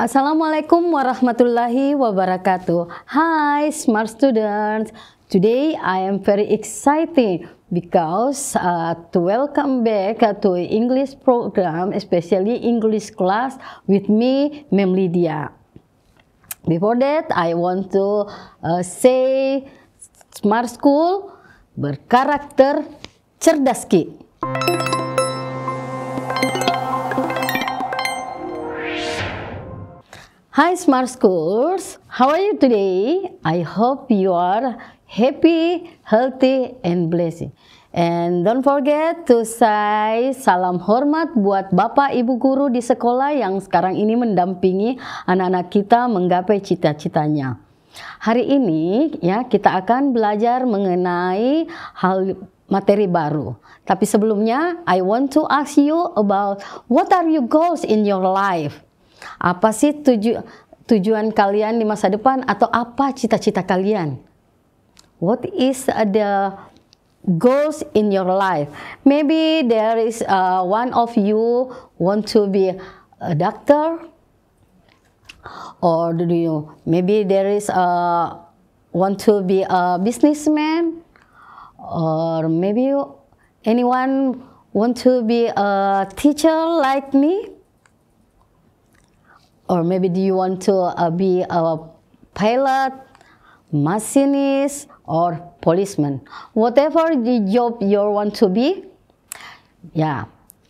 Assalamualaikum warahmatullahi wabarakatuh. Hi smart students. Today I am very excited because uh, to welcome back to English program, especially English class with me, Mem Lydia. Before that, I want to uh, say smart school berkarakter cerdas Hi Smart Schools, how are you today? I hope you are happy, healthy, and blessed. And don't forget to say salam hormat buat Bapak Ibu Guru di sekolah yang sekarang ini mendampingi anak-anak kita menggapai cita-citanya. Hari ini ya kita akan belajar mengenai hal materi baru. Tapi sebelumnya, I want to ask you about what are your goals in your life? Apa sih tuju tujuan kalian di masa depan atau apa cita-cita kalian? What is the goals in your life? Maybe there is uh, one of you want to be a doctor or do you maybe there is a uh, want to be a businessman or maybe anyone want to be a teacher like me or maybe do you want to uh, be a pilot, machinist, or policeman? Whatever the job you want to be, yeah,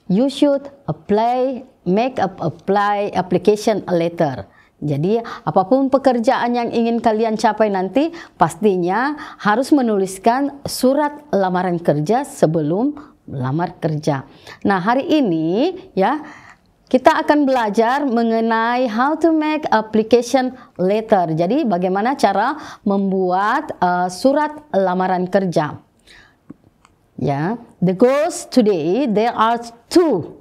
you should apply, make up apply application letter. Jadi apapun pekerjaan yang ingin kalian capai nanti pastinya harus menuliskan surat lamaran kerja sebelum melamar kerja. Nah hari ini ya kita akan belajar mengenai how to make application letter. Jadi bagaimana cara membuat uh, surat lamaran kerja. Ya, yeah. the goals today there are two.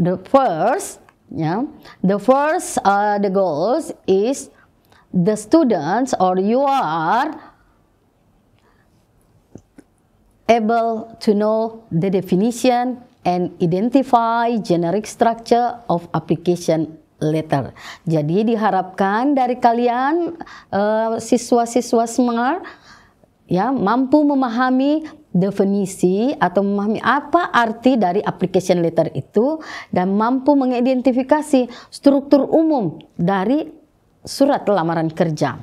The first, yeah, the first uh, the goals is the students or you are able to know the definition and identify generic structure of application letter. Jadi diharapkan dari kalian eh, siswa-siswa uh, SMART ya mampu memahami definisi atau memahami apa arti dari application letter itu dan mampu mengidentifikasi struktur umum dari surat lamaran kerja.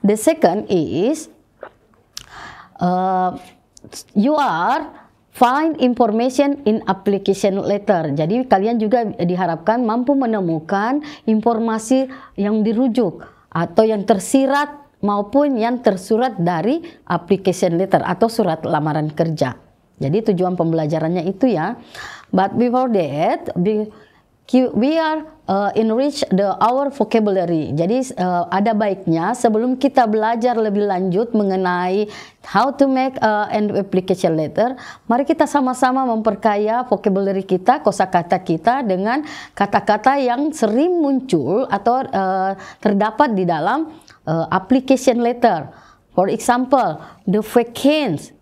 The second is uh, you are Find information in application letter. Jadi kalian juga diharapkan mampu menemukan informasi yang dirujuk atau yang tersirat maupun yang tersurat dari application letter atau surat lamaran kerja. Jadi tujuan pembelajarannya itu ya. But before that, be, we are uh, enrich the our vocabulary. Jadi uh, ada baiknya sebelum kita belajar lebih lanjut mengenai how to make uh, an application letter, mari kita sama-sama memperkaya vocabulary kita, kosakata kita dengan kata-kata yang sering muncul atau uh, terdapat di dalam uh, application letter. For example, the vacant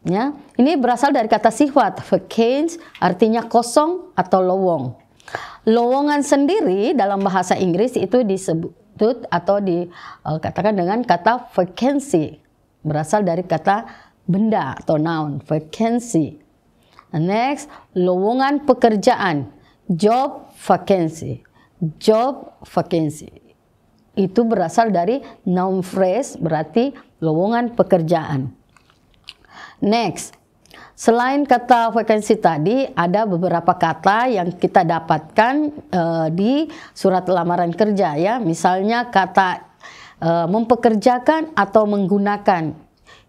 Ya, ini berasal dari kata sifat vacancy, artinya kosong atau lowong. Lowongan sendiri dalam bahasa Inggris itu disebut atau dikatakan eh, dengan kata vacancy. Berasal dari kata benda atau noun, vacancy. Nah, next, lowongan pekerjaan, job vacancy. Job vacancy. Itu berasal dari noun phrase berarti lowongan pekerjaan. Next, Selain kata frekuensi tadi, ada beberapa kata yang kita dapatkan e, di surat lamaran kerja ya. Misalnya kata e, mempekerjakan atau menggunakan.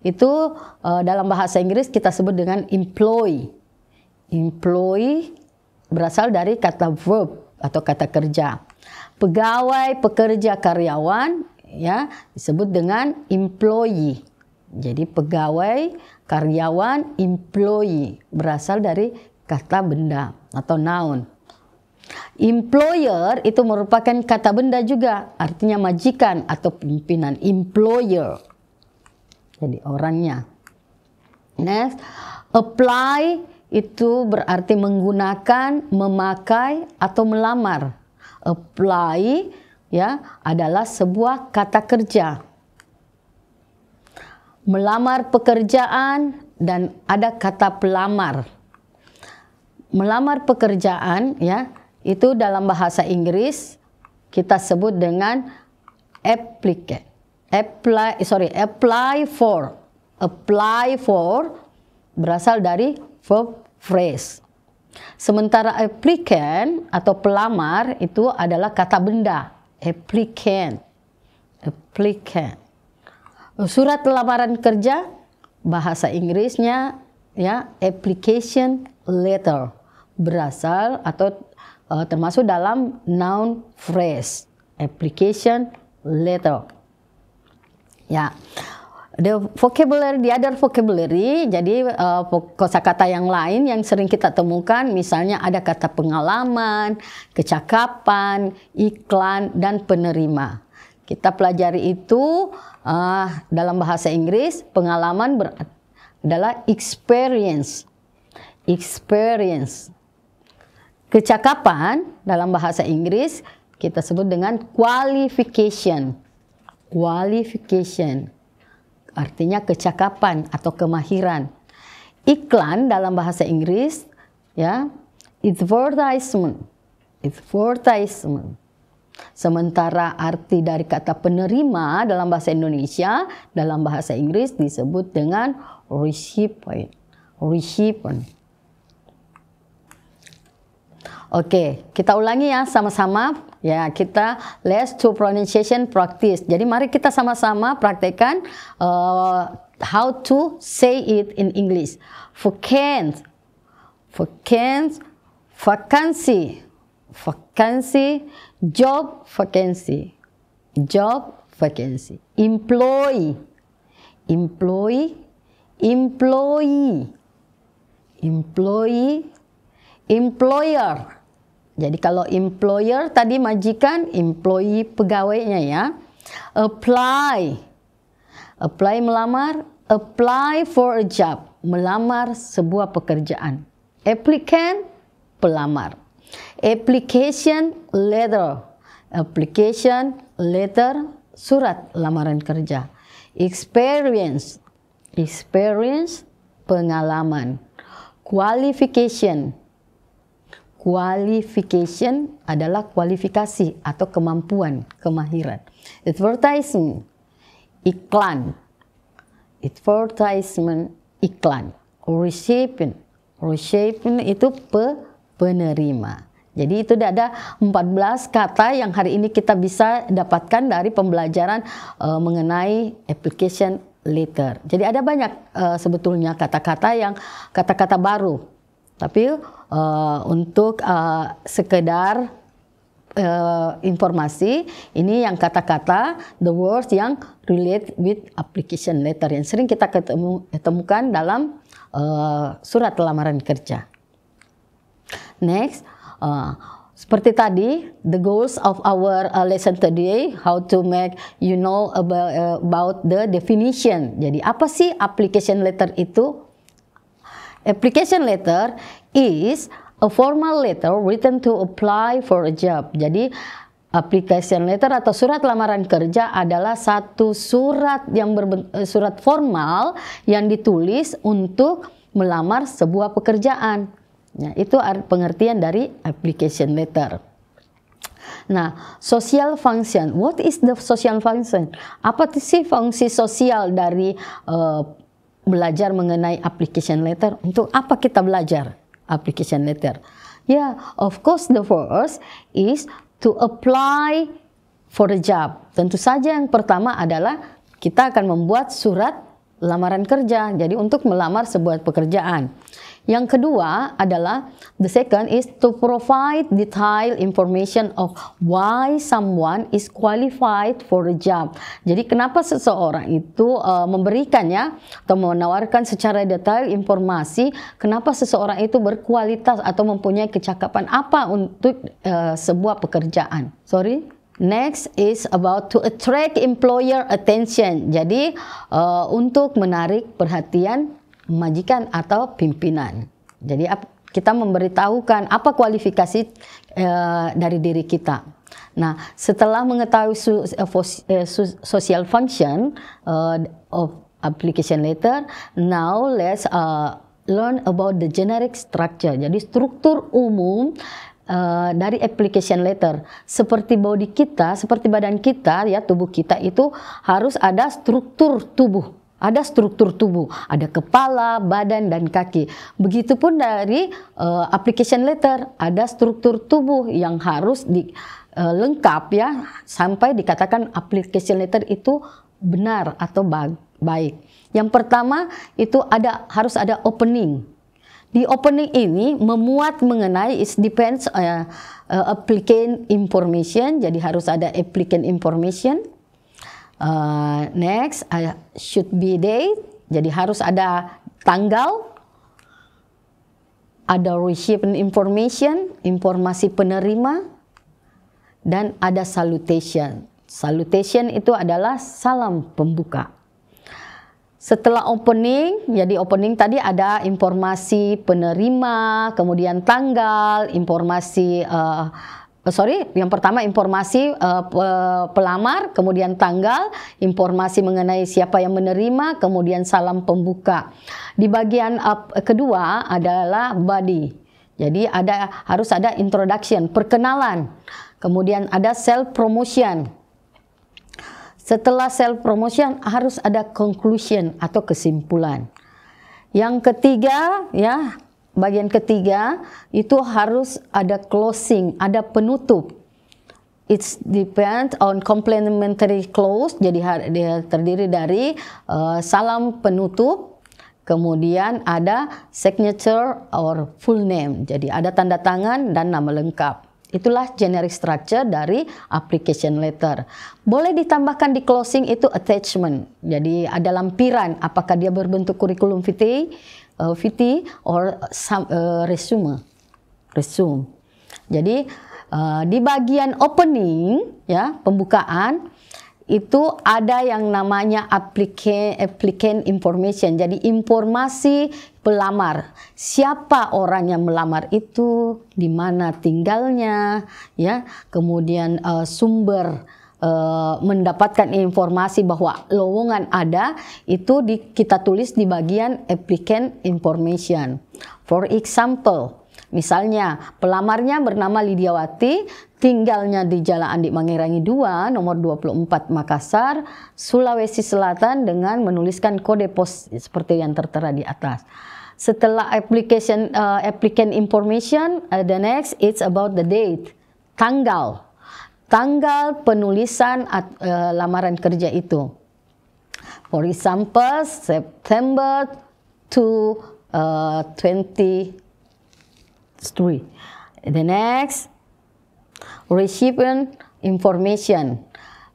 Itu e, dalam bahasa Inggris kita sebut dengan employ. Employ berasal dari kata verb atau kata kerja. Pegawai, pekerja, karyawan ya disebut dengan employee. Jadi pegawai Karyawan employee berasal dari kata benda atau noun. Employer itu merupakan kata benda juga, artinya majikan atau pimpinan employer. Jadi orangnya. Next, apply itu berarti menggunakan, memakai atau melamar. Apply ya adalah sebuah kata kerja melamar pekerjaan dan ada kata pelamar. Melamar pekerjaan ya, itu dalam bahasa Inggris kita sebut dengan applicant. Apply sorry, apply for. Apply for berasal dari verb phrase. Sementara applicant atau pelamar itu adalah kata benda, applicant. Applicant surat lamaran kerja bahasa Inggrisnya ya application letter berasal atau uh, termasuk dalam noun phrase application letter ya the vocabulary the other vocabulary jadi uh, kosakata yang lain yang sering kita temukan misalnya ada kata pengalaman kecakapan iklan dan penerima kita pelajari itu uh, dalam bahasa Inggris, pengalaman ber adalah experience. Experience. Kecakapan dalam bahasa Inggris kita sebut dengan qualification. Qualification artinya kecakapan atau kemahiran. Iklan dalam bahasa Inggris ya, advertisement. Advertisement. Sementara arti dari kata penerima dalam bahasa Indonesia, dalam bahasa Inggris disebut dengan recipient. Recipient. Oke, kita ulangi ya sama-sama. Ya, kita let's to pronunciation practice. Jadi mari kita sama-sama praktekkan uh, how to say it in English. Vacant, vacant, vacancy, vacancy, job vacancy job vacancy employee employee employee employee employer jadi kalau employer tadi majikan employee pegawainya ya apply apply melamar apply for a job melamar sebuah pekerjaan applicant pelamar application letter application letter surat lamaran kerja experience experience pengalaman qualification qualification adalah kualifikasi atau kemampuan kemahiran advertising iklan advertisement iklan recipient, recipient itu pe penerima jadi itu ada 14 kata yang hari ini kita bisa dapatkan dari pembelajaran uh, mengenai application letter. Jadi ada banyak uh, sebetulnya kata-kata yang kata-kata baru. Tapi uh, untuk uh, sekedar uh, informasi, ini yang kata-kata the words yang relate with application letter yang sering kita ketemu, temukan dalam uh, surat lamaran kerja. Next, Uh, seperti tadi, the goals of our uh, lesson today, how to make you know about, uh, about the definition. Jadi apa sih application letter itu? Application letter is a formal letter written to apply for a job. Jadi application letter atau surat lamaran kerja adalah satu surat yang berbentuk eh, surat formal yang ditulis untuk melamar sebuah pekerjaan. Ya, itu pengertian dari application letter. Nah, social function. What is the social function? Apa sih fungsi sosial dari uh, belajar mengenai application letter? Untuk apa kita belajar application letter? Ya, yeah, of course the first is to apply for a job. Tentu saja yang pertama adalah kita akan membuat surat lamaran kerja. Jadi untuk melamar sebuah pekerjaan. Yang kedua adalah the second is to provide detailed information of why someone is qualified for a job. Jadi kenapa seseorang itu uh, eh, memberikan atau menawarkan secara detail informasi kenapa seseorang itu berkualitas atau mempunyai kecakapan apa untuk uh, sebuah pekerjaan. Sorry. Next is about to attract employer attention. Jadi uh, untuk menarik perhatian majikan atau pimpinan. Jadi kita memberitahukan apa kualifikasi e, dari diri kita. Nah, setelah mengetahui su, e, su, social function e, of application letter, now let's uh, learn about the generic structure. Jadi struktur umum Uh, dari application letter seperti body kita, seperti badan kita ya tubuh kita itu harus ada struktur tubuh ada struktur tubuh, ada kepala, badan, dan kaki. Begitupun dari uh, application letter, ada struktur tubuh yang harus di, uh, lengkap ya, sampai dikatakan application letter itu benar atau baik. Yang pertama itu ada harus ada opening. Di opening ini memuat mengenai it depends uh, uh, applicant information, jadi harus ada applicant information. Eh, next, I should be date. Jadi harus ada tanggal, ada receive information, informasi penerima, dan ada salutation. Salutation itu adalah salam pembuka. Setelah opening, jadi opening tadi ada informasi penerima, kemudian tanggal, informasi uh, Eh, sorry, yang pertama informasi uh, pelamar, kemudian tanggal, informasi mengenai siapa yang menerima, kemudian salam pembuka. Di bagian uh, kedua adalah body. Jadi ada harus ada introduction, perkenalan. Kemudian ada self promotion. Setelah self promotion harus ada conclusion atau kesimpulan. Yang ketiga ya bagian ketiga itu harus ada closing, ada penutup. It's depend on complementary close. jadi dia terdiri dari uh, salam penutup, kemudian ada signature or full name, jadi ada tanda tangan dan nama lengkap. Itulah generic structure dari application letter. Boleh ditambahkan di closing itu attachment. Jadi ada lampiran apakah dia berbentuk kurikulum vitae uh, VT or some, uh, resume. Resume. Jadi uh, di bagian opening ya, pembukaan itu ada yang namanya applicant, applicant information. Jadi informasi pelamar. Siapa orang yang melamar itu, di mana tinggalnya, ya, kemudian uh, sumber Eh, mendapatkan informasi bahwa lowongan ada itu di, kita tulis di bagian applicant information. For example, misalnya pelamarnya bernama Lidiawati, tinggalnya di Jalan Andi Mangerangi 2, nomor 24 Makassar, Sulawesi Selatan dengan menuliskan kode pos seperti yang tertera di atas. Setelah application uh, applicant information, uh, the next it's about the date, tanggal tanggal penulisan at, uh, lamaran kerja itu. For example, September to uh, eh, 23. The next, recipient information.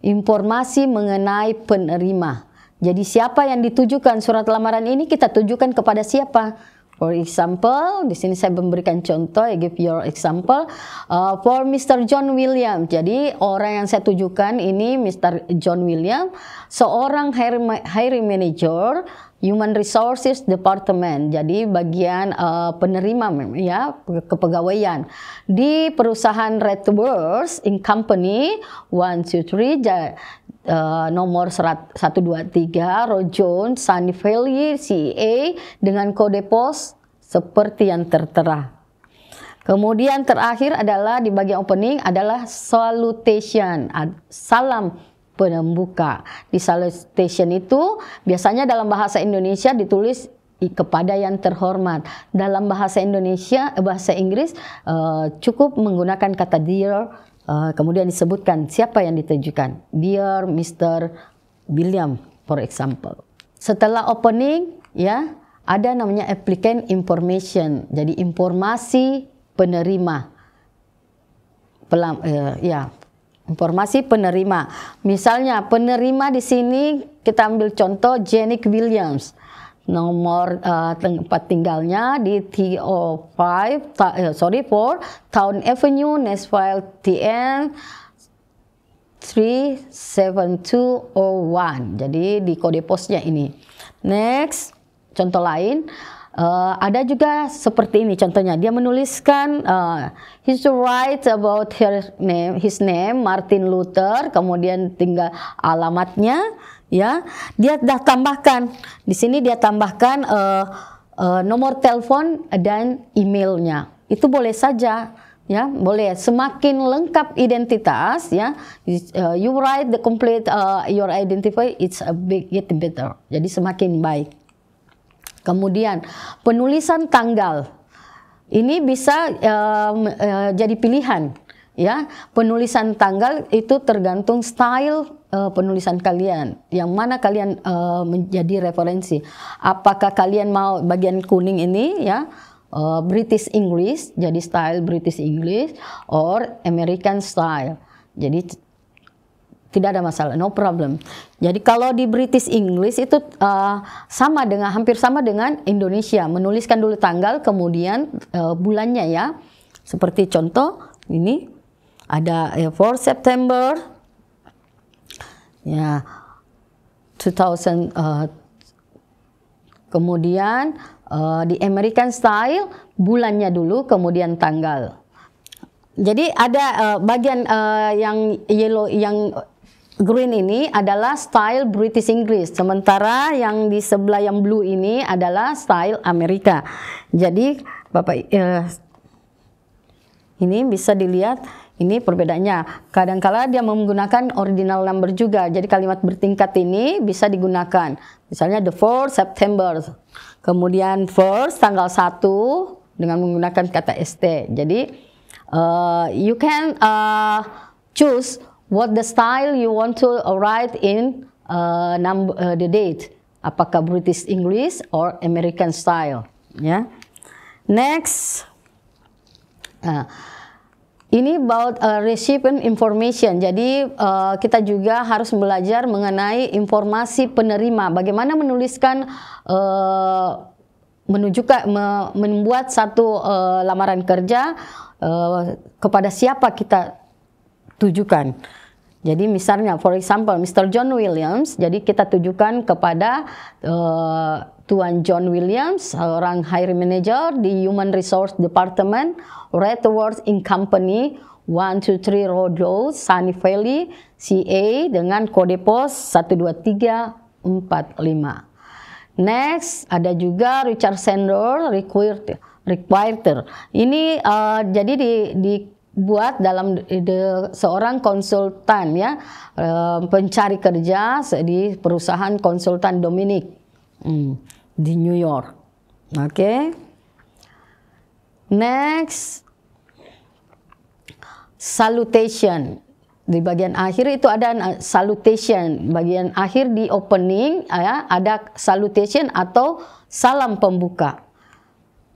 Informasi mengenai penerima. Jadi siapa yang ditujukan surat lamaran ini kita tujukan kepada siapa? For example, di sini saya memberikan contoh, I give your example uh, for Mr. John William. Jadi orang yang saya tujukan ini Mr. John William, seorang hiring manager Human Resources Department. Jadi bagian uh, penerima ya kepegawaian di perusahaan Redworth in Company One Two Three uh, nomor 123 Rojon Sunny Valley CA dengan kode pos seperti yang tertera. Kemudian terakhir adalah di bagian opening adalah salutation, salam penembuka. Di salutation itu biasanya dalam bahasa Indonesia ditulis kepada yang terhormat. Dalam bahasa Indonesia, eh, bahasa Inggris eh, cukup menggunakan kata dear Eh, kemudian disebutkan siapa yang ditujukan. Dear Mr. William, for example. Setelah opening, ya, ada namanya applicant information. Jadi informasi penerima. Pelam, uh, ya, informasi penerima. Misalnya penerima di sini kita ambil contoh Jenny Williams nomor uh, tempat tinggalnya di TO5 ta, uh, sorry 4 Town Avenue Nashville TN 37201 jadi di kode posnya ini next contoh lain Uh, ada juga seperti ini contohnya dia menuliskan uh, he should write about her name, his name Martin Luther kemudian tinggal alamatnya ya dia dah tambahkan di sini dia tambahkan uh, uh, nomor telepon dan emailnya itu boleh saja ya boleh semakin lengkap identitas ya eh, you write the complete uh, your identify it's a big get better jadi semakin baik kemudian penulisan tanggal ini bisa uh, uh, jadi pilihan ya penulisan tanggal itu tergantung style uh, penulisan kalian, yang mana kalian uh, menjadi referensi. Apakah kalian mau bagian kuning ini ya uh, British English, jadi style British English, or American style. Jadi tidak ada masalah, no problem. Jadi kalau di British English itu uh, sama dengan hampir sama dengan Indonesia, menuliskan dulu tanggal kemudian uh, bulannya ya. Seperti contoh ini ada 4 September Ya, 2000 uh, eh, kemudian uh, di American Style bulannya dulu kemudian tanggal. Jadi ada uh, bagian uh, yang yellow yang green ini adalah style British English, sementara yang di sebelah yang blue ini adalah style Amerika. Jadi Bapak uh, ini bisa dilihat ini perbedaannya. Kadangkala dia menggunakan original number juga. Jadi kalimat bertingkat ini bisa digunakan. Misalnya the fourth September. Kemudian first tanggal 1 dengan menggunakan kata st. Jadi uh, you can uh, choose what the style you want to write in uh, number uh, the date. Apakah British English or American style, ya. Yeah. Next. Uh, ini about uh, information. Jadi uh, kita juga harus belajar mengenai informasi penerima. Bagaimana menuliskan uh, menunjukkan me, membuat satu uh, lamaran kerja uh, kepada siapa kita tujukan. Jadi misalnya, for example, Mr. John Williams. Jadi kita tujukan kepada uh, Tuan John Williams, seorang hiring manager di Human Resource Department, Red Awards in Company, 123 Road Sunny Valley, CA dengan kode pos 12345. Next, ada juga Richard Sandor, required, requirer Ini uh, jadi di, dibuat dalam de, seorang konsultan ya, eh, pencari kerja di perusahaan konsultan Dominic. Hmm di New York. Oke. Okay? Next salutation. Di bagian akhir itu ada eh, salutation. Bagian akhir di opening eh, ya, ada salutation atau salam pembuka.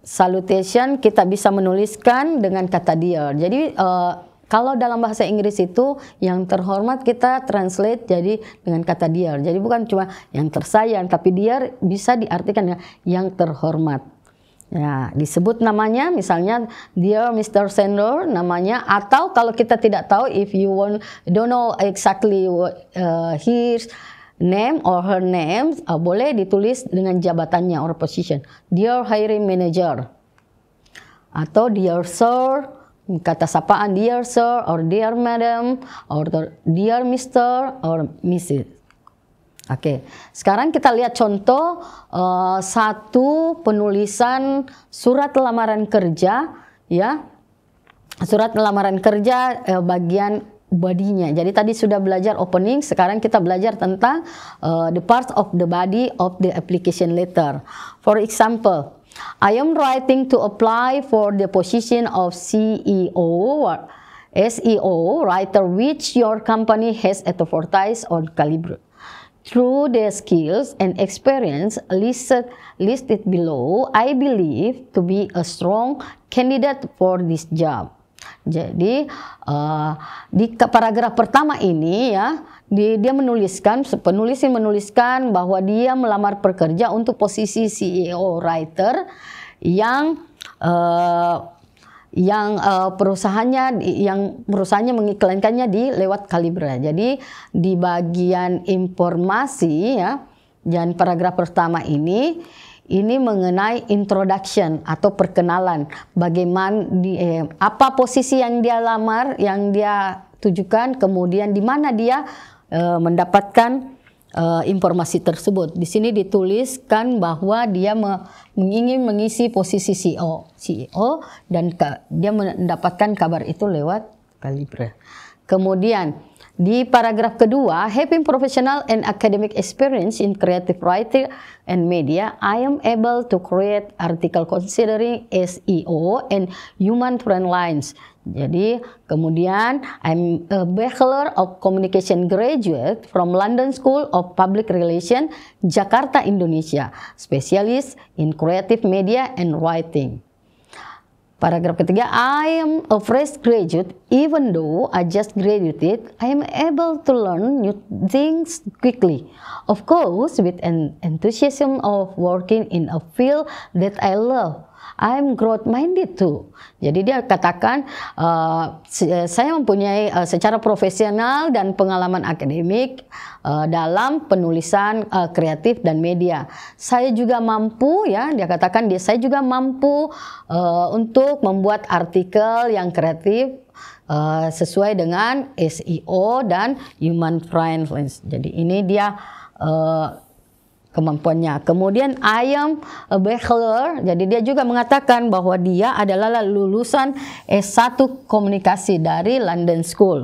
Salutation kita bisa menuliskan dengan kata dear. Jadi uh, kalau dalam bahasa Inggris itu yang terhormat kita translate jadi dengan kata dear. Jadi bukan cuma yang tersayang, tapi dear bisa diartikan ya, yang terhormat. Ya, disebut namanya misalnya dear Mr. Sandor namanya atau kalau kita tidak tahu if you want don't know exactly what, uh, his name or her name uh, boleh ditulis dengan jabatannya or position. Dear hiring manager atau dear sir kata sapaan dear sir or dear madam or dear mister or mrs. Oke, okay. sekarang kita lihat contoh uh, satu penulisan surat lamaran kerja ya. Surat lamaran kerja uh, bagian bodinya. Jadi tadi sudah belajar opening, sekarang kita belajar tentang uh, the parts of the body of the application letter. For example, I am writing to apply for the position of CEO or SEO writer which your company has advertised on Calibre. Through the skills and experience listed, listed below, I believe to be a strong candidate for this job. Jadi uh, di paragraf pertama ini ya dia, dia menuliskan penulis yang menuliskan bahwa dia melamar pekerja untuk posisi CEO writer yang uh, yang uh, perusahaannya yang perusahaannya mengiklankannya di lewat Kalibra. Jadi di bagian informasi ya dan paragraf pertama ini ini mengenai introduction atau perkenalan bagaimana di, eh, apa posisi yang dia lamar yang dia tujukan kemudian di mana dia Eh, mendapatkan eh, informasi tersebut. Di sini dituliskan bahwa dia ingin mengisi posisi CEO, CEO dan dia mendapatkan kabar itu lewat Kalibre. Kemudian di paragraf kedua, having professional and academic experience in creative writing and media, I am able to create article considering SEO and human trend lines. Jadi, kemudian I'm a Bachelor of Communication graduate from London School of Public Relations, Jakarta, Indonesia, specialist in creative media and writing. Paragraf ketiga, I am a fresh graduate. Even though I just graduated, I am able to learn new things quickly. Of course, with an enthusiasm of working in a field that I love. I'm growth minded too. Jadi dia katakan uh, eh, saya mempunyai uh, secara profesional dan pengalaman akademik uh, dalam penulisan uh, kreatif dan media. Saya juga mampu ya dia katakan dia saya juga mampu uh, untuk membuat artikel yang kreatif uh, sesuai dengan SEO dan human friendly. Jadi ini dia uh, kemampuannya. Kemudian Ayam Bechler, jadi dia juga mengatakan bahwa dia adalah lulusan S1 komunikasi dari London School.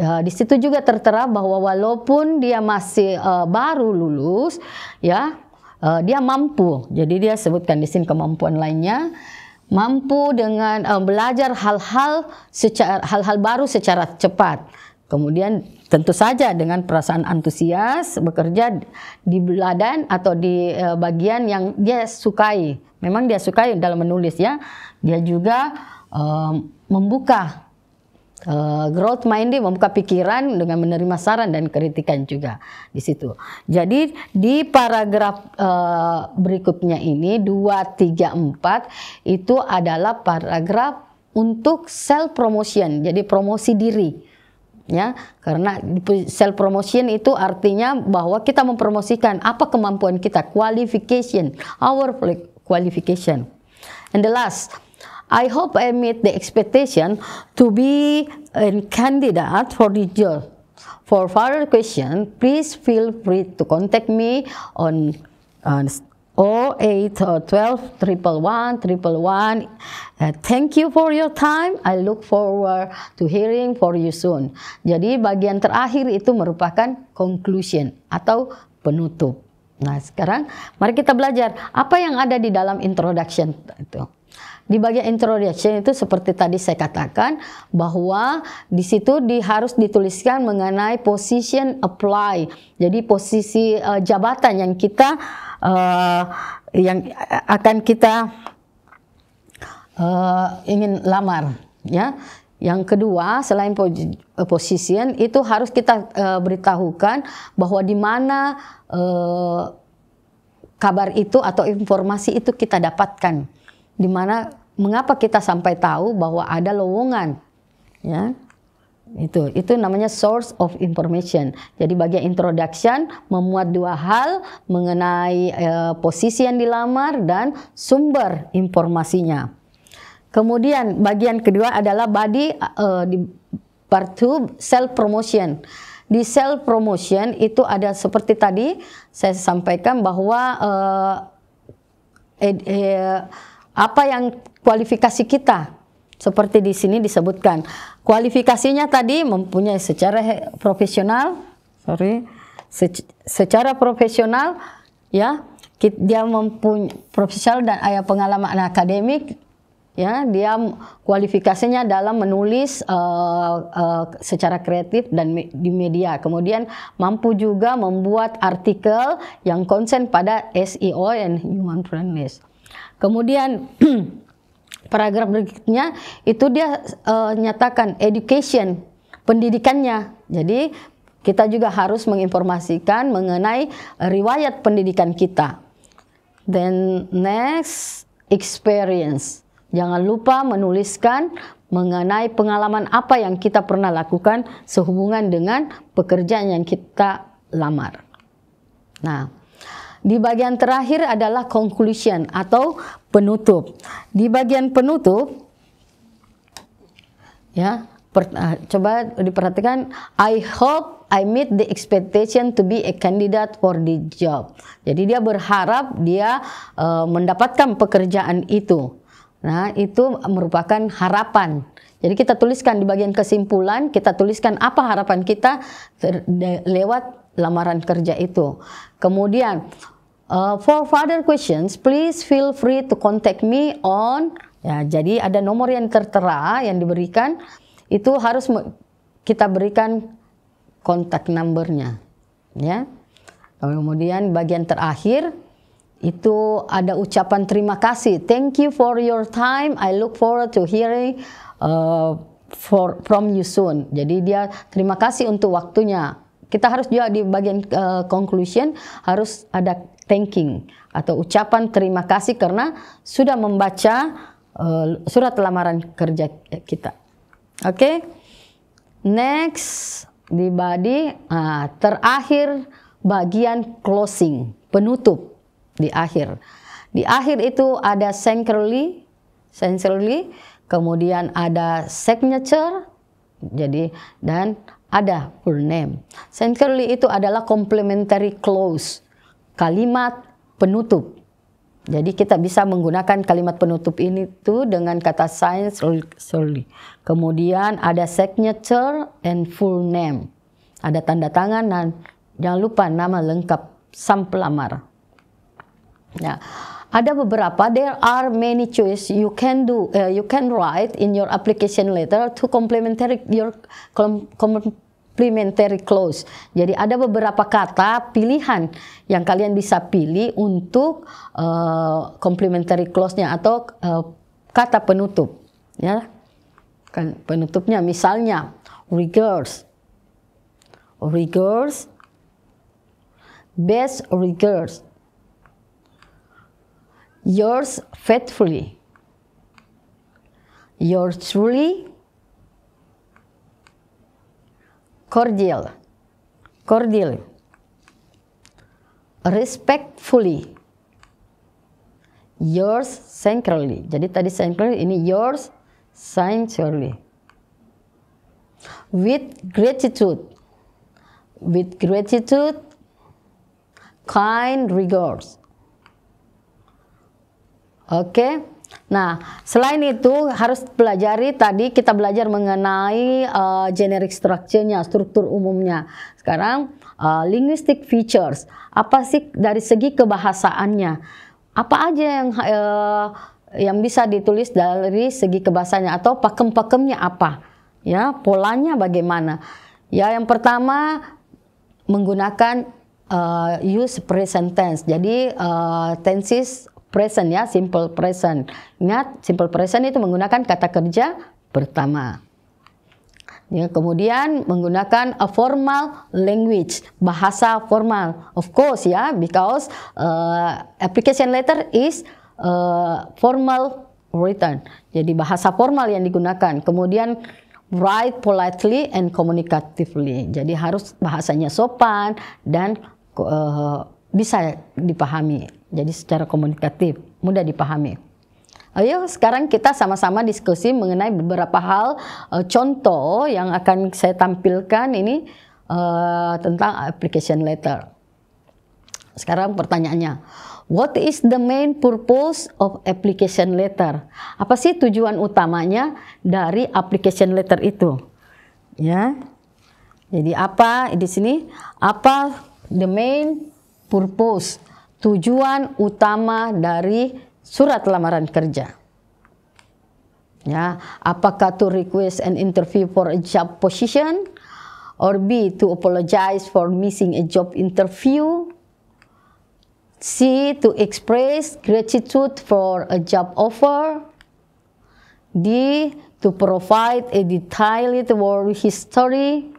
Eh, di situ juga tertera bahwa walaupun dia masih eh, baru lulus, ya eh, dia mampu. Jadi dia sebutkan di sini kemampuan lainnya mampu dengan belajar hal-hal secara hal-hal baru secara cepat. Kemudian Tentu saja dengan perasaan antusias bekerja di beladan atau di e, bagian yang dia sukai. Memang dia sukai dalam menulis ya. Dia juga e, membuka uh, growth dia membuka pikiran dengan menerima saran dan kritikan juga di situ. Jadi di paragraf uh, berikutnya ini dua tiga empat itu adalah paragraf untuk self promotion. Jadi promosi diri ya karena self promotion itu artinya bahwa kita mempromosikan apa kemampuan kita qualification our qualification and the last I hope I meet the expectation to be a candidate for the job for further question please feel free to contact me on on 08 12 uh, triple one uh, thank you for your time I look forward to hearing for you soon jadi bagian terakhir itu merupakan conclusion atau penutup nah sekarang mari kita belajar apa yang ada di dalam introduction itu di bagian introduction itu seperti tadi saya katakan bahwa di situ di, harus dituliskan mengenai position apply. Jadi posisi uh, jabatan yang kita uh, yang akan kita uh, ingin lamar ya yang kedua, selain posisi itu harus kita uh, beritahukan bahwa di mana uh, kabar itu atau informasi itu kita dapatkan. Di mana mengapa kita sampai tahu bahwa ada lowongan, ya itu itu namanya source of information jadi bagian introduction memuat dua hal mengenai e, posisi yang dilamar dan sumber informasinya kemudian bagian kedua adalah body e, di part two self promotion di self promotion itu ada seperti tadi saya sampaikan bahwa e, e, apa yang kualifikasi kita seperti di sini disebutkan kualifikasinya tadi mempunyai secara profesional, sorry, secara profesional ya dia mempunyai profesional dan ayah eh, pengalaman akademik ya dia kualifikasinya dalam menulis uh, uh, secara kreatif dan me di media kemudian mampu juga membuat artikel yang konsen pada SEO and human friendliness kemudian paragraf berikutnya itu dia uh, nyatakan education pendidikannya. Jadi kita juga harus menginformasikan mengenai riwayat pendidikan kita. Then next experience. Jangan lupa menuliskan mengenai pengalaman apa yang kita pernah lakukan sehubungan dengan pekerjaan yang kita lamar. Nah, di bagian terakhir adalah conclusion atau penutup. Di bagian penutup ya, per, uh, coba diperhatikan I hope I meet the expectation to be a candidate for the job. Jadi dia berharap dia uh, mendapatkan pekerjaan itu. Nah, itu merupakan harapan. Jadi kita tuliskan di bagian kesimpulan, kita tuliskan apa harapan kita lewat lamaran kerja itu. Kemudian uh, for further questions please feel free to contact me on ya jadi ada nomor yang tertera yang diberikan itu harus kita berikan kontak numbernya ya. Kemudian bagian terakhir itu ada ucapan terima kasih. Thank you for your time. I look forward to hearing uh, for, from you soon. Jadi dia terima kasih untuk waktunya kita harus juga ya, di bagian uh, conclusion harus ada thanking atau ucapan terima kasih karena sudah membaca uh, surat lamaran kerja kita. Oke. Okay? Next di body uh, terakhir bagian closing, penutup di akhir. Di akhir itu ada sincerely, sincerely, kemudian ada signature jadi dan ada full name. Sentence itu adalah complementary clause, kalimat penutup. Jadi kita bisa menggunakan kalimat penutup ini tuh dengan kata science solely. Kemudian ada signature and full name. Ada tanda tangan dan jangan lupa nama lengkap sang pelamar. Nah, ada beberapa there are many choice you can do uh, you can write in your application letter to complementary your complementary clause. Jadi ada beberapa kata pilihan yang kalian bisa pilih untuk uh, complementary clause-nya atau uh, kata penutup ya. Kan penutupnya misalnya rigors rigors best rigors yours faithfully. Yours truly, cordial, cordial, respectfully, yours sincerely. Jadi tadi sincerely ini yours sincerely. With gratitude, with gratitude, kind regards, Oke. Nah, selain itu harus pelajari tadi kita belajar mengenai uh, generic structure-nya, struktur umumnya. Sekarang uh, linguistic features. Apa sih dari segi kebahasaannya? Apa aja yang uh, yang bisa ditulis dari segi kebahasanya atau pakem-pakemnya apa? Ya, polanya bagaimana? Ya, yang pertama menggunakan uh, use present tense. Jadi uh, tenses present ya, simple present. Ingat, simple present itu menggunakan kata kerja pertama. Ya, kemudian menggunakan a formal language, bahasa formal. Of course ya, because uh, application letter is uh, formal written. Jadi bahasa formal yang digunakan. Kemudian write politely and communicatively. Jadi harus bahasanya sopan dan uh, bisa dipahami jadi secara komunikatif, mudah dipahami. Ayo sekarang kita sama-sama diskusi mengenai beberapa hal uh, contoh yang akan saya tampilkan ini uh, tentang application letter. Sekarang pertanyaannya, what is the main purpose of application letter? Apa sih tujuan utamanya dari application letter itu? Ya. Jadi apa di sini? Apa the main purpose tujuan utama dari surat lamaran kerja. Ya, apakah to request an interview for a job position or B to apologize for missing a job interview? C to express gratitude for a job offer. D to provide a detailed work history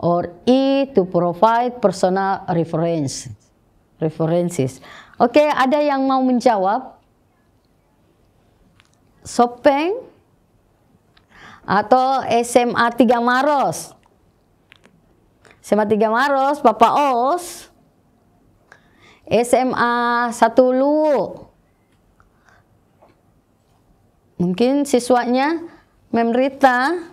or E to provide personal reference references. Oke, okay, ada yang mau menjawab? Sopeng atau SMA Tiga Maros? SMA Tiga Maros, Bapak Os. SMA 1 Lu. Mungkin siswanya Memrita,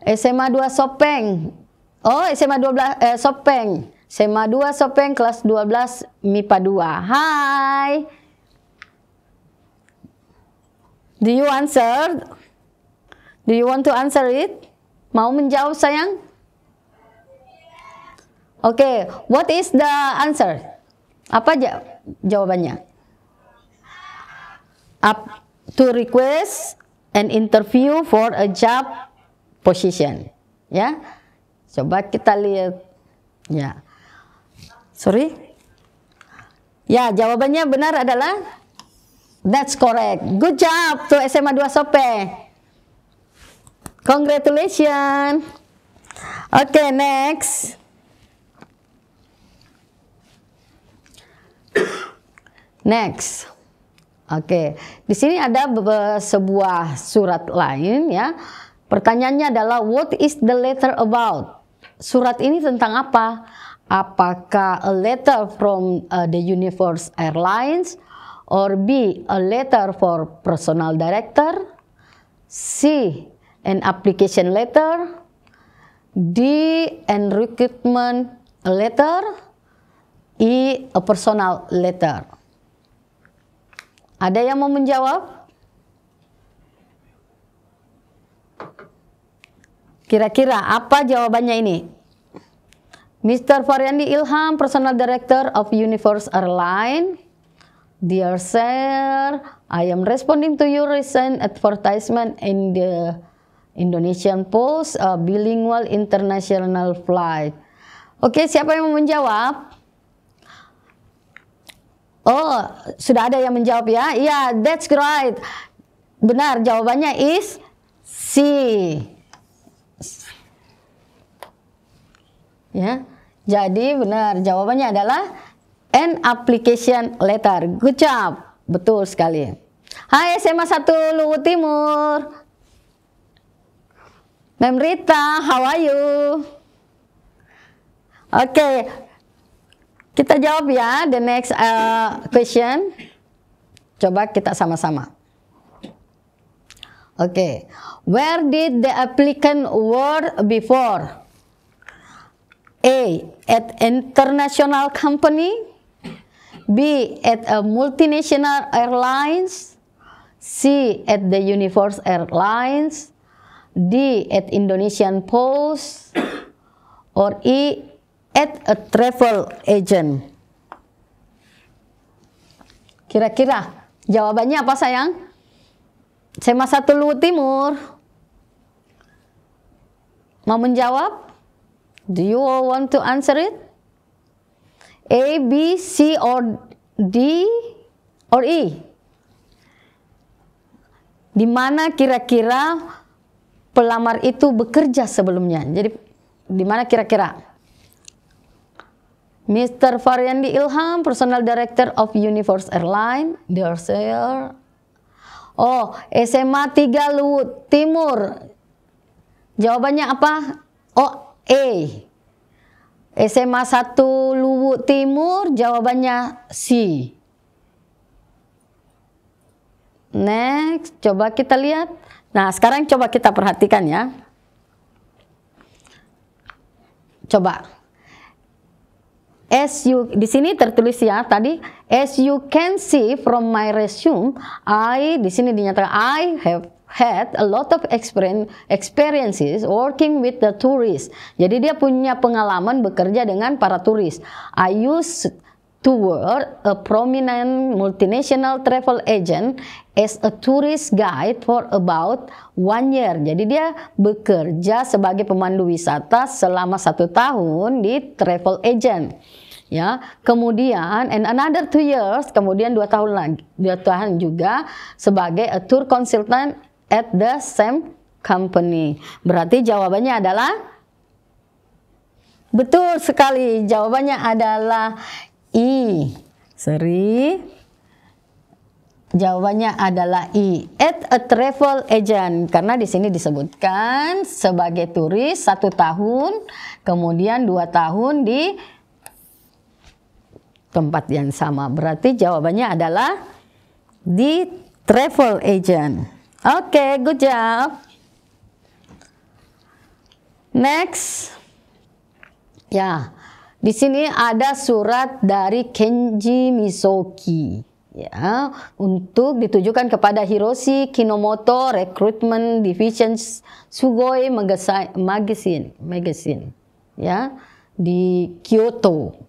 SMA Dua Sopeng. Oh, SMA Dua eh, Sopeng. SMA 2 Sopeng kelas 12 MIPA 2. Hai. Do you answer? Do you want to answer it? Mau menjawab sayang? Oke, okay. what is the answer? Apa jawabannya? Up to request an interview for a job position. Ya. Coba kita lihat. Ya. Sorry? Ya, jawabannya benar adalah That's correct. Good job to SMA 2 Sope. Congratulations. Okay, next. Next. Oke, okay. di sini ada sebuah surat lain ya. Pertanyaannya adalah what is the letter about? Surat ini tentang apa? Apakah a letter from uh, the Universe Airlines or B a letter for personal director? C an application letter? D an recruitment letter? E a personal letter? Ada yang mau menjawab? Kira-kira apa jawabannya ini? Mr. Faryandi Ilham, Personal Director of Universe Airline. Dear sir, I am responding to your recent advertisement in the Indonesian Post, a uh, bilingual international flight. Oke, okay, siapa yang mau menjawab? Oh, sudah ada yang menjawab ya? Iya, yeah, that's right. Benar, jawabannya is C. Ya. Jadi benar jawabannya adalah an application letter. Good job. Betul sekali. Hai SMA 1 Luwu Timur. Memrita, how are you? Oke. Okay. Kita jawab ya the next uh, question. Coba kita sama-sama. Oke. Okay. Where did the applicant work before? A. At international company. B. At a multinational airlines. C. At the Universe Airlines. D. At Indonesian Post. Or E. At a travel agent. Kira-kira jawabannya apa sayang? Sema satu Luwu Timur. Mau menjawab? Do you all want to answer it? A, B, C or D or E? Di mana kira-kira pelamar itu bekerja sebelumnya? Jadi di mana kira-kira? Mr. Faryandi Ilham, Personal Director of Universe Airline, Dorsair. Oh, SMA 3 Luwut Timur. Jawabannya apa? Oh, E. SMA 1 Luwu Timur jawabannya C. Next, coba kita lihat. Nah, sekarang coba kita perhatikan ya. Coba. As you di sini tertulis ya tadi as you can see from my resume, I di sini dinyatakan I have had a lot of experiences working with the tourists. Jadi dia punya pengalaman bekerja dengan para turis. I used to work a prominent multinational travel agent as a tourist guide for about one year. Jadi dia bekerja sebagai pemandu wisata selama satu tahun di travel agent ya kemudian and another two years kemudian dua tahun lagi dua tahun juga sebagai a tour consultant at the same company. Berarti jawabannya adalah betul sekali. Jawabannya adalah I. Seri. Jawabannya adalah I. At a travel agent. Karena di sini disebutkan sebagai turis satu tahun, kemudian dua tahun di tempat yang sama. Berarti jawabannya adalah di travel agent. Okay, good job. Next. Ya. Di sini ada surat dari Kenji Misoki ya untuk ditujukan kepada Hiroshi Kinomoto Recruitment Division Sugoi Magazine Magazine ya di Kyoto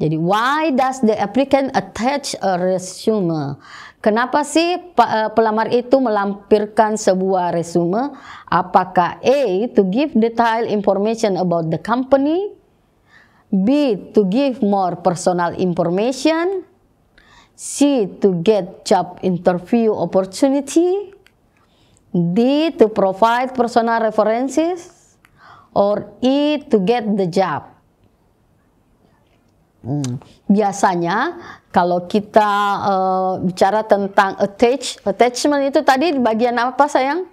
jadi why does the applicant attach a resume? Kenapa sih eh, pelamar itu melampirkan sebuah resume? Apakah A to give detailed information about the company? B to give more personal information? C to get job interview opportunity? D to provide personal references? Or E to get the job? Hmm. Biasanya kalau kita uh, bicara tentang attach, attachment itu tadi di bagian apa sayang?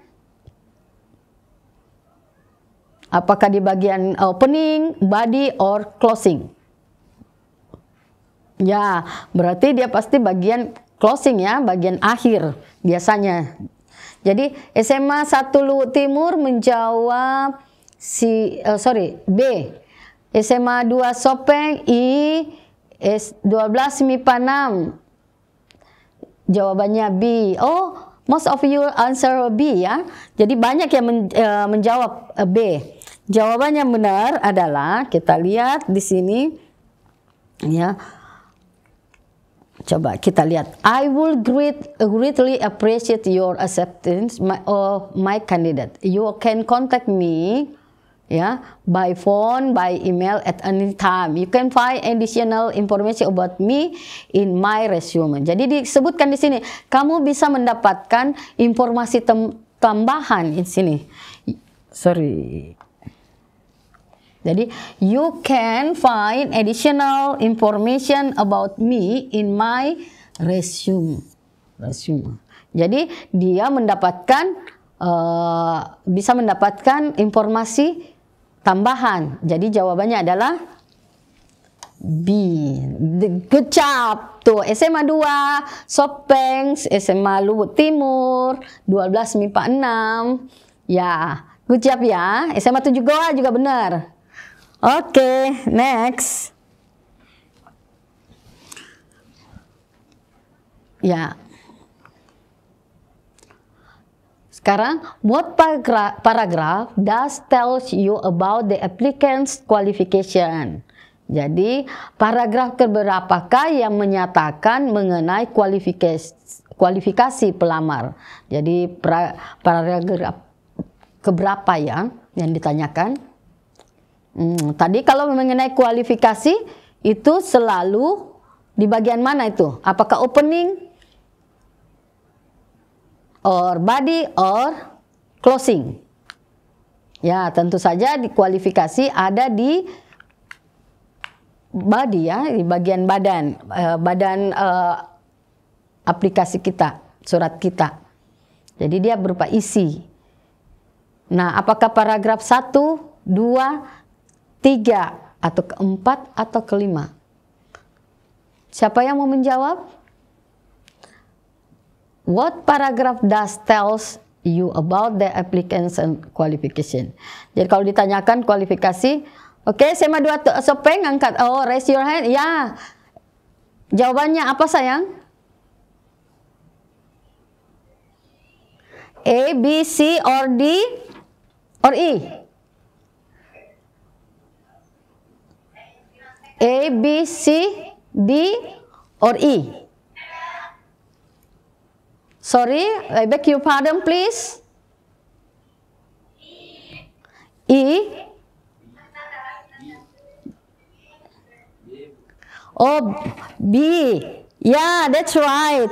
Apakah di bagian eh, opening, body, or closing? Ya, berarti dia pasti bagian closing ya, bagian akhir biasanya. Jadi SMA 1 Luwuk Timur menjawab si, uh, sorry, B. SMA 2 Sopeng I S 12 MIPA 6 jawabannya B oh most of you answer B ya jadi banyak yang men, uh, menjawab eh, B Jawabannya benar adalah kita lihat di sini ya coba kita lihat I will great, greatly appreciate your acceptance my, of my candidate you can contact me Ya, by phone by email at any time you can find additional information about me in my resume jadi disebutkan di sini kamu bisa mendapatkan informasi tambahan di sini sorry jadi you can find additional information about me in my resume resume jadi dia mendapatkan uh, bisa mendapatkan informasi tambahan. Jadi jawabannya adalah B. Good job. Tuh SMA 2, Sopeng, SMA Lubuk Timur, 12 MIPA 6. Ya, good job ya. SMA 7 Goa juga benar. Oke, okay, next. Ya, Sekarang, what paragraph, paragraph does tells you about the applicant's qualification? Jadi, paragraf keberapakah yang menyatakan mengenai kualifikasi, kualifikasi pelamar? Jadi, pra, paragraf keberapa ya yang ditanyakan? Hmm, tadi kalau mengenai kualifikasi itu selalu di bagian mana itu? Apakah opening, or body or closing. Ya, tentu saja di kualifikasi ada di body ya, di bagian badan, eh, badan eh, aplikasi kita, surat kita. Jadi dia berupa isi. Nah, apakah paragraf 1, 2, 3 atau keempat atau kelima? Siapa yang mau menjawab? What paragraph does tells you about the applicants and qualification? Jadi kalau ditanyakan kualifikasi, oke okay, SMA 2 Sopeng angkat, oh raise your hand, ya. Yeah. Jawabannya apa sayang? A, B, C, or D, or E? A, B, C, D, or E? Sorry, I beg your pardon, please. E. Oh, B. Ya, yeah, that's right. Ya,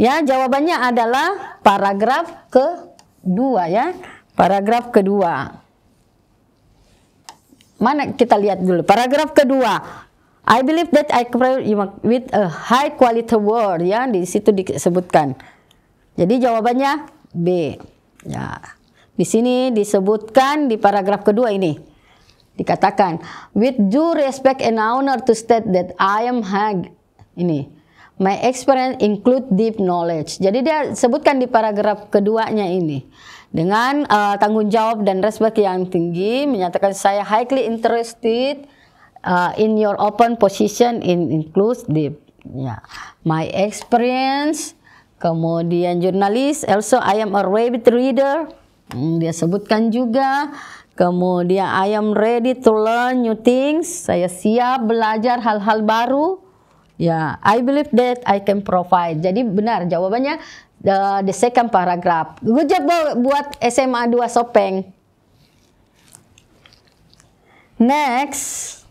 yeah, jawabannya adalah paragraf kedua ya. Paragraf kedua. Mana kita lihat dulu. Paragraf kedua. I believe that I with a high quality word ya di situ disebutkan. Jadi jawabannya B. Ya. Di sini disebutkan di paragraf kedua ini. Dikatakan, with due respect and honor to state that I am hag ini. My experience include deep knowledge. Jadi dia sebutkan di paragraf keduanya ini dengan uh, tanggung jawab dan respect yang tinggi menyatakan saya highly interested uh, in your open position in include deep. yeah. my experience Kemudian jurnalis, also I am a rabbit reader. Hmm, dia sebutkan juga. Kemudian I am ready to learn new things. Saya siap belajar hal-hal baru. Ya, yeah, I believe that I can provide. Jadi benar jawabannya the, the second paragraph. Good job buat SMA 2 Sopeng. Next.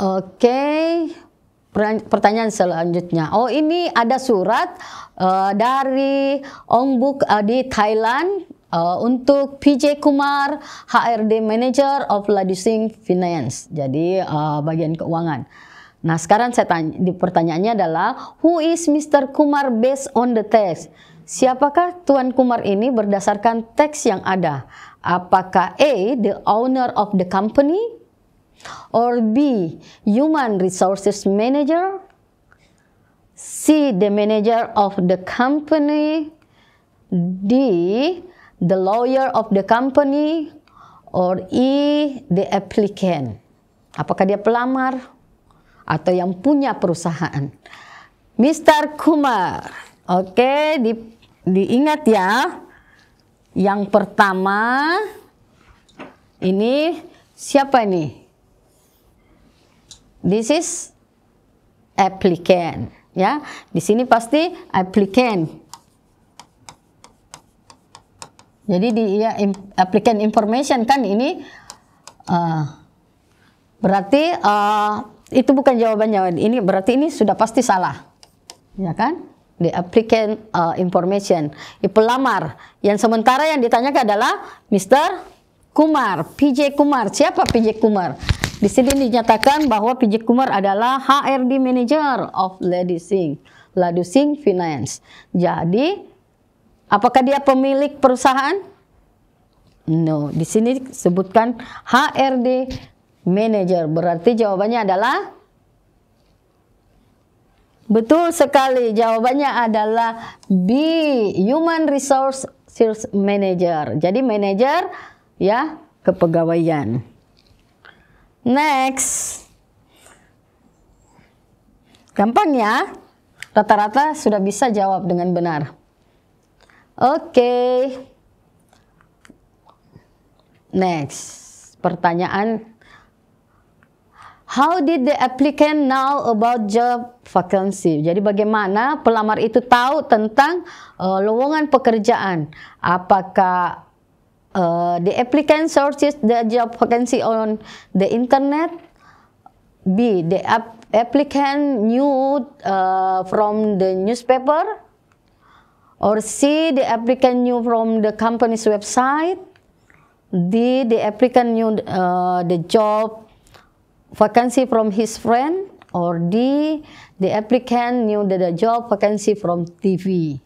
Oke, okay. pertanyaan selanjutnya. Oh ini ada surat uh, dari Ongbuk uh, di Thailand uh, untuk PJ Kumar, HRD Manager of Ladising Finance. Jadi uh, bagian keuangan. Nah sekarang saya tanya, di pertanyaannya adalah Who is Mr. Kumar based on the text? Siapakah Tuan Kumar ini berdasarkan teks yang ada? Apakah A. The owner of the company? or B human resources manager C the manager of the company D the lawyer of the company or E the applicant apakah dia pelamar atau yang punya perusahaan Mr. Kumar oke okay, di, diingat ya yang pertama ini siapa ini This is applicant. Ya, di sini pasti applicant. Jadi di ya, applicant information kan ini uh, berarti uh, itu bukan jawaban jawaban ini berarti ini sudah pasti salah, ya kan? the applicant uh, information. I pelamar. Yang sementara yang ditanyakan adalah Mr. Kumar, PJ Kumar. Siapa PJ Kumar? Di sini dinyatakan bahwa PJ Kumar adalah HRD Manager of Lady Singh, Finance. Jadi, apakah dia pemilik perusahaan? No, di sini sebutkan HRD Manager. Berarti jawabannya adalah Betul sekali, jawabannya adalah B, Human Resource Sales Manager. Jadi manager ya kepegawaian. Next. Gampang ya? Rata-rata sudah bisa jawab dengan benar. Oke. Okay. Next. Pertanyaan How did the applicant know about job vacancy? Jadi bagaimana pelamar itu tahu tentang uh, lowongan pekerjaan? Apakah Eh, the applicant searches the job vacancy on the internet. B. The ap applicant knew uh, from the newspaper. Or C. The applicant knew from the company's website. D. The applicant knew uh, the job vacancy from his friend. Or D. The applicant knew the job vacancy from TV.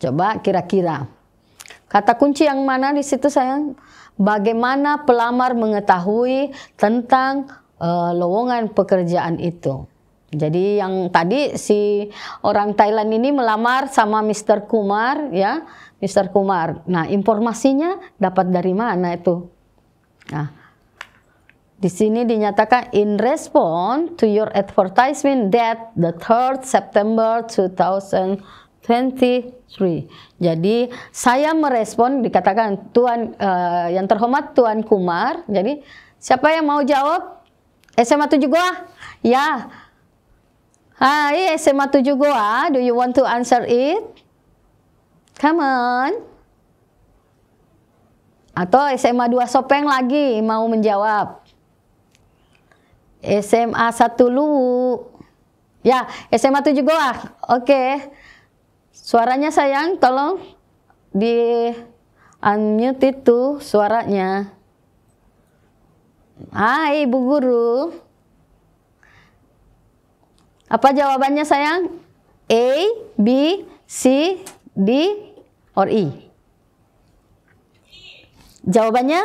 Coba kira-kira. Kata kunci yang mana di situ saya Bagaimana pelamar mengetahui tentang uh, lowongan pekerjaan itu? Jadi yang tadi si orang Thailand ini melamar sama Mr. Kumar ya, Mr. Kumar. Nah, informasinya dapat dari mana itu? Nah, di sini dinyatakan in response to your advertisement that the 3rd September 2000 23. Jadi saya merespon dikatakan Tuan uh, yang terhormat Tuan Kumar. Jadi siapa yang mau jawab? SMA 7 Goa? Ya. Hai SMA 7 Goa, do you want to answer it? Come on. Atau SMA 2 Sopeng lagi mau menjawab? SMA 1 Lu. Ya, SMA 7 Goa. Oke. Okay. Suaranya sayang, tolong di unmute itu suaranya. Hai Bu Guru. Apa jawabannya sayang? A, B, C, D, or E? Jawabannya?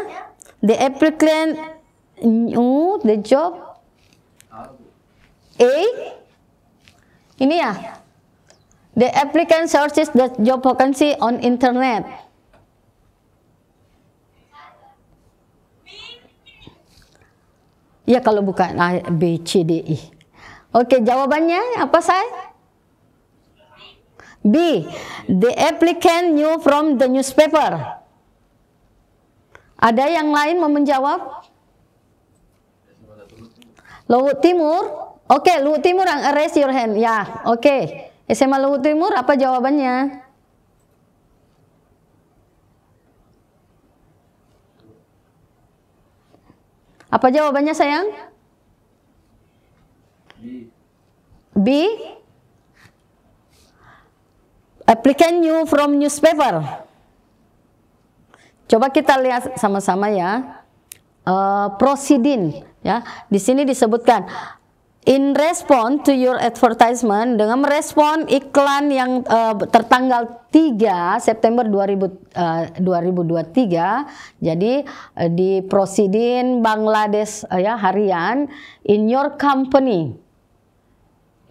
The applicant knew the job. A? Ini ya? The applicant searches the job vacancy on internet. Ya kalau bukan A, B, C, D, I. E. Oke, jawabannya apa saya? B. The applicant knew from the newspaper. Ada yang lain mau menjawab? Luhut Timur. Oke, okay, Luhut Timur yang raise your hand. Ya, oke. Okay. SMA Luhut Timur apa jawabannya? Apa jawabannya sayang? B. B. Applicant new from newspaper. Coba kita lihat sama-sama ya. Uh, prosidin ya. Di sini disebutkan in response to your advertisement dengan merespon iklan yang uh, tertanggal 3 September 2000, uh, 2023 jadi uh, di Prosidin Bangladesh uh, ya harian in your company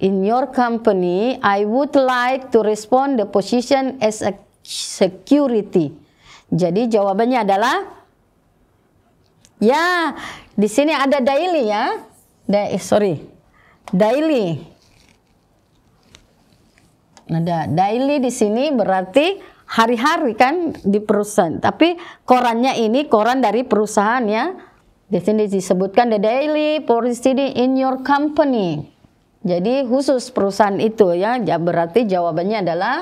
in your company I would like to respond the position as a security jadi jawabannya adalah ya di sini ada daily ya da sorry daily. Nah, daily di sini berarti hari-hari kan di perusahaan. Tapi korannya ini koran dari perusahaan ya. Di sini disebutkan the daily publicity in your company. Jadi khusus perusahaan itu ya. Berarti jawabannya adalah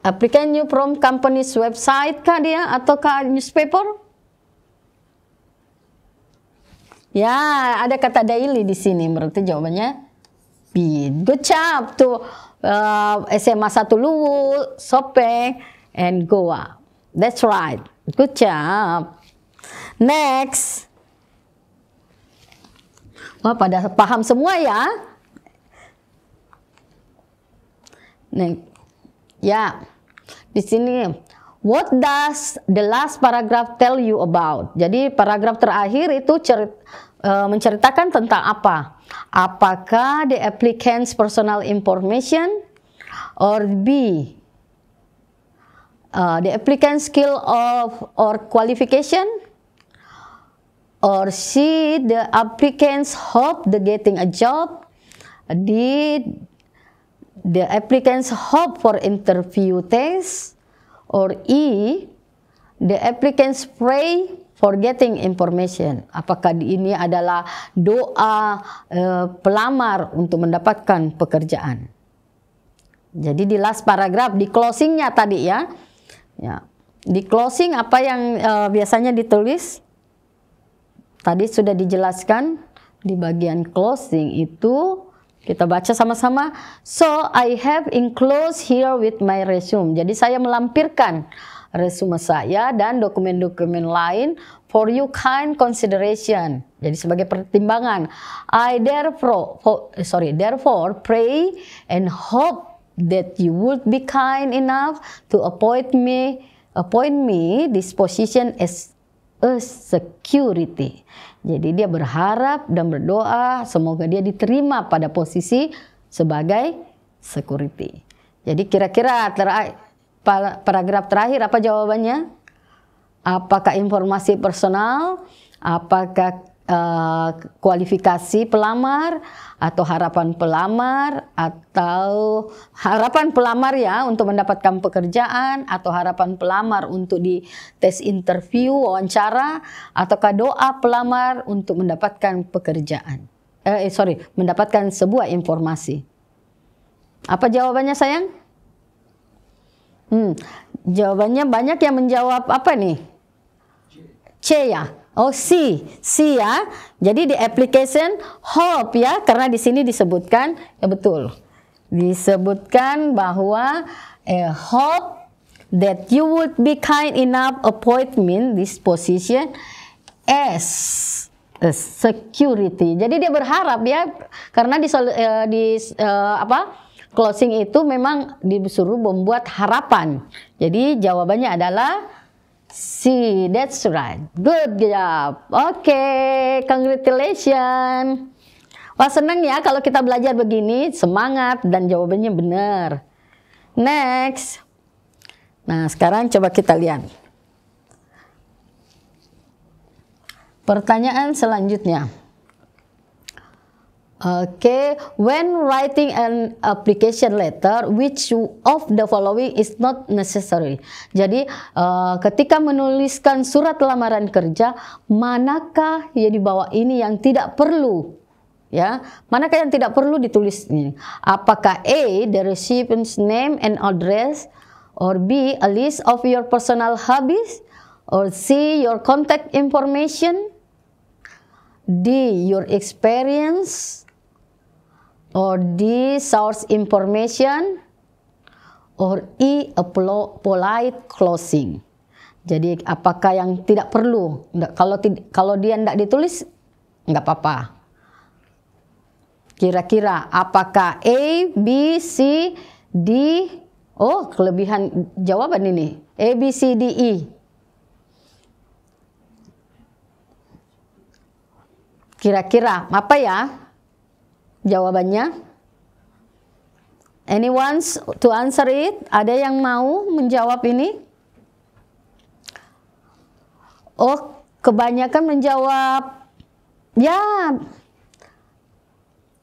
applicant new from company's website kah dia atau kah newspaper? Ya, ada kata daily di sini. Berarti jawabannya B. Good job to uh, SMA 1 Luwu, Sopeng, and Goa. That's right. Good job. Next. Wah, pada paham semua ya. Nih, Ya. Di sini What does the last paragraph tell you about? Jadi paragraf terakhir itu cerit, uh, menceritakan tentang apa? Apakah the applicant's personal information or B uh, the applicant's skill of or qualification or C the applicants hope the getting a job D the applicants hope for interview test or E the applicant pray for getting information. Apakah ini adalah doa uh, pelamar untuk mendapatkan pekerjaan? Jadi di last paragraph di closingnya tadi ya, ya di closing apa yang uh, biasanya ditulis? Tadi sudah dijelaskan di bagian closing itu kita baca sama-sama. So I have enclosed here with my resume. Jadi saya melampirkan resume saya dan dokumen-dokumen lain for you kind consideration. Jadi sebagai pertimbangan. I therefore, eh, sorry, therefore pray and hope that you would be kind enough to appoint me appoint me this position as a security. Jadi dia berharap dan berdoa semoga dia diterima pada posisi sebagai security. Jadi kira-kira paragraf terakhir apa jawabannya? Apakah informasi personal? Apakah Eh, kualifikasi pelamar atau harapan pelamar atau harapan pelamar ya untuk mendapatkan pekerjaan atau harapan pelamar untuk di tes interview wawancara ataukah doa pelamar untuk mendapatkan pekerjaan eh, eh sorry mendapatkan sebuah informasi apa jawabannya sayang hmm jawabannya banyak yang menjawab apa nih C ya Oh, C. C ya. Jadi di application hope ya, karena di sini disebutkan ya betul. Disebutkan bahwa eh, hope that you would be kind enough appointment this position as security. Jadi dia berharap ya karena di uh, di uh, apa closing itu memang disuruh membuat harapan. Jadi jawabannya adalah C. That's right. Good job. Oke, okay. congratulations. Wah seneng ya kalau kita belajar begini, semangat dan jawabannya benar. Next. Nah sekarang coba kita lihat. Pertanyaan selanjutnya. Okay, when writing an application letter, which of the following is not necessary? Jadi, uh, ketika menuliskan surat lamaran kerja, manakah yang dibawa ini yang tidak perlu? Ya, manakah yang tidak perlu ditulis ini? Apakah A the recipient's name and address, or B a list of your personal hobbies, or C your contact information, D your experience? or D source information or e a polite closing. Jadi apakah yang tidak perlu? Nggak, kalau kalau dia tidak ditulis nggak apa-apa. Kira-kira apakah A, B, C, D? Oh, kelebihan jawaban ini. A, B, C, D, E. Kira-kira apa ya? Jawabannya Any to answer it? Ada yang mau menjawab ini? Oh, kebanyakan menjawab ya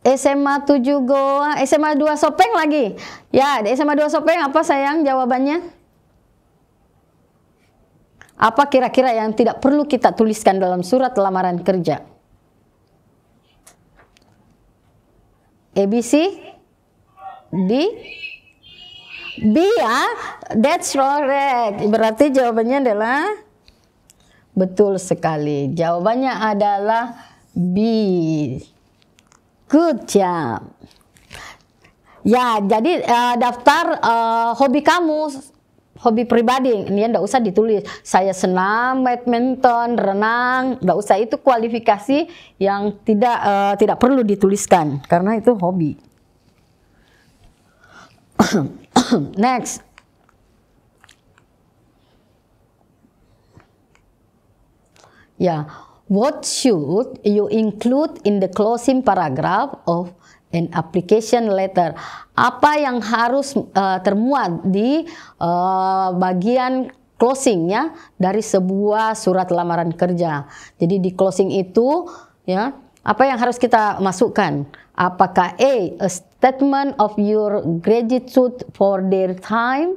SMA 7 Goa, SMA 2 Sopeng lagi. Ya, SMA 2 Sopeng apa sayang jawabannya? Apa kira-kira yang tidak perlu kita tuliskan dalam surat lamaran kerja? C, D B ya that's correct berarti jawabannya adalah betul sekali jawabannya adalah B good job ya jadi uh, daftar uh, hobi kamu hobi pribadi ini ndak usah ditulis saya senam badminton renang ndak usah itu kualifikasi yang tidak uh, tidak perlu dituliskan karena itu hobi next ya yeah. what should you include in the closing paragraph of an application letter. Apa yang harus uh, termuat di uh, bagian closingnya dari sebuah surat lamaran kerja. Jadi di closing itu ya apa yang harus kita masukkan? Apakah A, a statement of your gratitude for their time,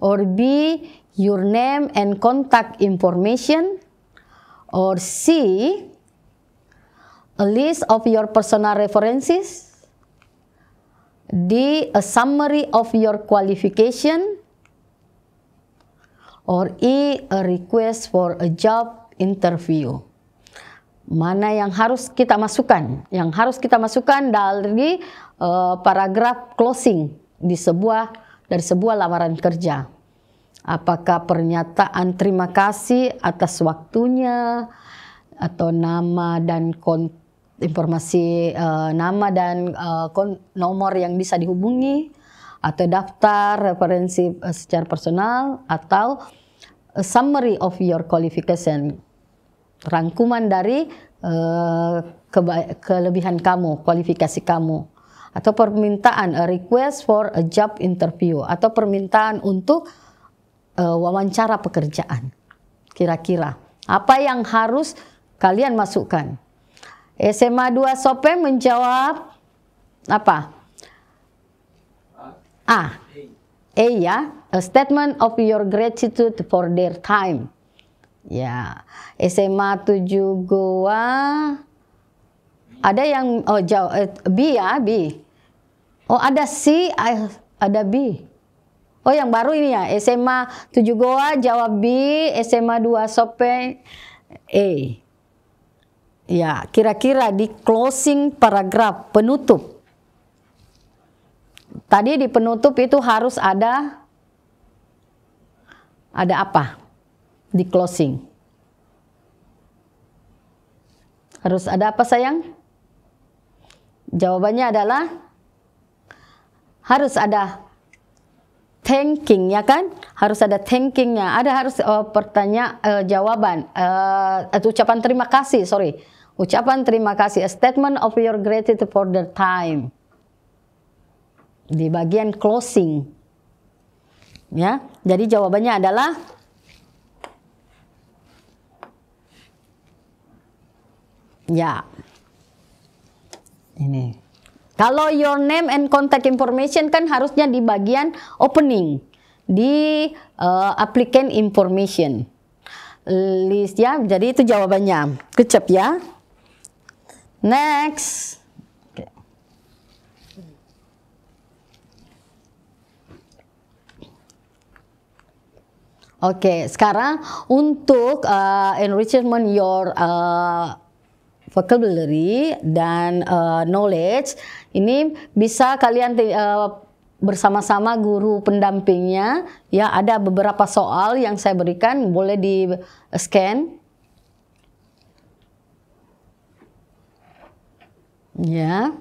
or B, your name and contact information, or C, a list of your personal references, D. A summary of your qualification. Or E. A request for a job interview. Mana yang harus kita masukkan? Yang harus kita masukkan dari uh, paragraf closing di sebuah dari sebuah lamaran kerja. Apakah pernyataan terima kasih atas waktunya atau nama dan kontak informasi uh, nama dan uh, nomor yang bisa dihubungi atau daftar referensi uh, secara personal atau summary of your qualification rangkuman dari uh, kelebihan kamu, kualifikasi kamu atau permintaan a request for a job interview atau permintaan untuk uh, wawancara pekerjaan. Kira-kira apa yang harus kalian masukkan? SMA 2 Sopem menjawab apa? A. A ya, a statement of your gratitude for their time. Ya, SMA 7 Goa ada yang oh jauh eh, B ya, B. Oh ada C, ada B. Oh yang baru ini ya, SMA 7 Goa jawab B, SMA 2 Sopeng A ya kira-kira di closing paragraf penutup tadi di penutup itu harus ada ada apa di closing harus ada apa sayang jawabannya adalah harus ada thinking ya kan harus ada thinkingnya ada harus uh, eh, pertanyaan uh, eh, jawaban uh, ucapan terima kasih sorry Ucapan terima kasih, a statement of your gratitude for the time. Di bagian closing. Ya, jadi jawabannya adalah Ya. Ini. Kalau your name and contact information kan harusnya di bagian opening di uh, applicant information. List ya. Jadi itu jawabannya. Kecep ya. Next. Oke, okay, sekarang untuk uh, enrichment your uh, vocabulary dan uh, knowledge ini bisa kalian uh, bersama-sama guru pendampingnya ya ada beberapa soal yang saya berikan boleh di scan Ya.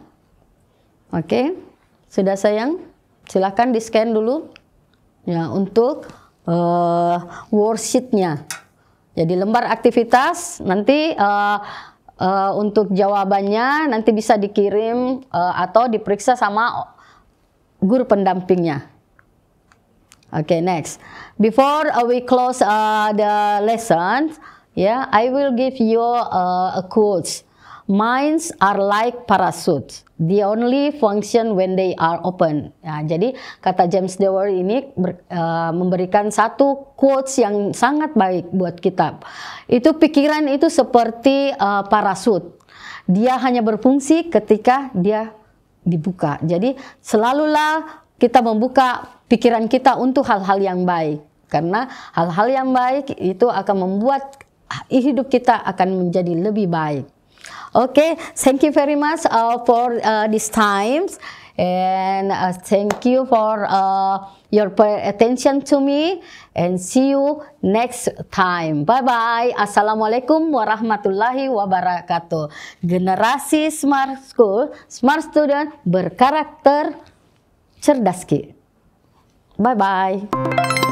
Oke. Sudah sayang? Silahkan di-scan dulu. Ya, untuk uh, worksheet-nya. Jadi lembar aktivitas nanti uh, uh, untuk jawabannya nanti bisa dikirim uh, atau diperiksa sama guru pendampingnya. Oke, okay, next. Before uh, we close uh, the lesson, yeah, I will give you uh, a quote. Minds are like parachutes. The only function when they are open. Nah, jadi kata James Dewar ini ber, uh, memberikan satu quotes yang sangat baik buat kita. Itu pikiran itu seperti uh, eh, parasut. Dia hanya berfungsi ketika dia dibuka. Jadi selalulah kita membuka pikiran kita untuk hal-hal yang baik. Karena hal-hal yang baik itu akan membuat ah, hidup kita akan menjadi lebih baik. Okay, thank you very much uh, for uh, this times and uh, thank you for uh, your attention to me and see you next time. Bye-bye. Assalamualaikum warahmatullahi wabarakatuh. Generasi Smart School, Smart Student berkarakter cerdas. Bye-bye.